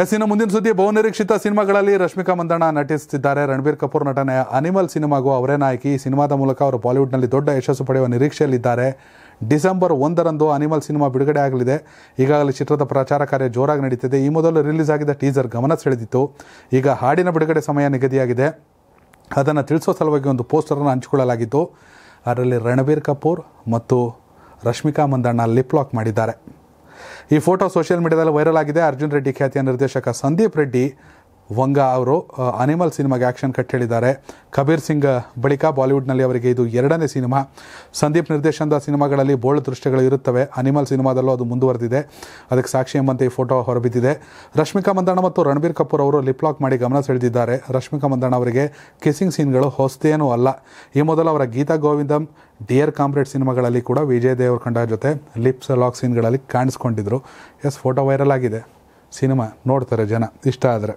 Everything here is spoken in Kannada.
ಎಸ್ ಮುಂದಿನ ಸುದ್ದಿ ಬಹುನಿರೀಕ್ಷಿತ ಸಿನಿಮಾಗಳಲ್ಲಿ ರಶ್ಮಿಕಾ ಮಂದಣ್ಣ ನಟಿಸುತ್ತಿದ್ದಾರೆ ರಣಬೀರ್ ಕಪೂರ್ ನಟನೆ ಅನಿಮಲ್ ಸಿನಿಮಾಗೂ ಅವರೇ ನಾಯಕಿ ಈ ಸಿನಿಮಾದ ಮೂಲಕ ಅವರು ಬಾಲಿವುಡ್ನಲ್ಲಿ ದೊಡ್ಡ ಯಶಸ್ಸು ಪಡೆಯುವ ನಿರೀಕ್ಷೆಯಲ್ಲಿದ್ದಾರೆ ಡಿಸೆಂಬರ್ ಒಂದರಂದು ಅನಿಮಲ್ ಸಿನಿಮಾ ಬಿಡುಗಡೆ ಆಗಲಿದೆ ಈಗಾಗಲೇ ಚಿತ್ರದ ಪ್ರಚಾರ ಕಾರ್ಯ ಜೋರಾಗಿ ನಡೀತಿದೆ ಈ ಮೊದಲು ರಿಲೀಸ್ ಆಗಿದ್ದ ಟೀಸರ್ ಗಮನ ಸೆಳೆದಿತ್ತು ಈಗ ಹಾಡಿನ ಬಿಡುಗಡೆ ಸಮಯ ನಿಗದಿಯಾಗಿದೆ ಅದನ್ನು ತಿಳಿಸುವ ಸಲುವಾಗಿ ಒಂದು ಪೋಸ್ಟರನ್ನು ಹಂಚಿಕೊಳ್ಳಲಾಗಿತ್ತು ಅದರಲ್ಲಿ ರಣಬೀರ್ ಕಪೂರ್ ಮತ್ತು ರಶ್ಮಿಕಾ ಮಂದಣ್ಣ ಲಿಪ್ ಮಾಡಿದ್ದಾರೆ ಈ ಫೋಟೋ ಸೋಷಿಯಲ್ ಮೀಡಿಯಾದಲ್ಲಿ ವೈರಲ್ ಆಗಿದೆ ಅರ್ಜುನ್ ರೆಡ್ಡಿ ಖ್ಯಾತಿಯ ನಿರ್ದೇಶಕ ಸಂದೀಪ್ ರೆಡ್ಡಿ ವಂಗ ಅವರು ಅನಿಮಲ್ ಸಿನಿಮಾಗೆ ಆ್ಯಕ್ಷನ್ ಕಟ್ ಹೇಳಿದ್ದಾರೆ ಕಬೀರ್ ಸಿಂಗ್ ಬಳಿಕ ಬಾಲಿವುಡ್ನಲ್ಲಿ ಅವರಿಗೆ ಇದು ಎರಡನೇ ಸಿನಿಮಾ ಸಂದೀಪ್ ನಿರ್ದೇಶನದ ಸಿನಿಮಾಗಳಲ್ಲಿ ಬೋಲ್ಡ್ ದೃಶ್ಯಗಳು ಇರುತ್ತವೆ ಅನಿಮಲ್ ಸಿನಿಮಾದಲ್ಲೂ ಅದು ಮುಂದುವರೆದಿದೆ ಅದಕ್ಕೆ ಸಾಕ್ಷಿ ಎಂಬಂತೆ ಈ ಫೋಟೋ ಹೊರಬಿದ್ದಿದೆ ರಶ್ಮಿಕಾ ಮಂದಣ್ಣ ಮತ್ತು ರಣಬೀರ್ ಕಪೂರ್ ಅವರು ಲಿಪ್ಲಾಕ್ ಮಾಡಿ ಗಮನ ಸೆಳೆದಿದ್ದಾರೆ ರಶ್ಮಿಕಾ ಮಂದಣ್ಣ ಅವರಿಗೆ ಕಿಸಿಂಗ್ ಸೀನ್ಗಳು ಹೊಸದೇನೂ ಅಲ್ಲ ಈ ಮೊದಲು ಅವರ ಗೀತಾ ಗೋವಿಂದಂ ಡಿಯರ್ ಕಾಮ್ರೇಡ್ ಸಿನಿಮಾಗಳಲ್ಲಿ ಕೂಡ ವಿಜಯ್ ದೇವ್ರ ಕಂಡ ಜೊತೆ ಲಿಪ್ಸ್ ಲಾಕ್ ಸೀನ್ಗಳಲ್ಲಿ ಕಾಣಿಸ್ಕೊಂಡಿದ್ರು ಎಸ್ ಫೋಟೋ ವೈರಲ್ ಆಗಿದೆ ಸಿನಿಮಾ ನೋಡ್ತಾರೆ ಜನ ಇಷ್ಟ ಆದರೆ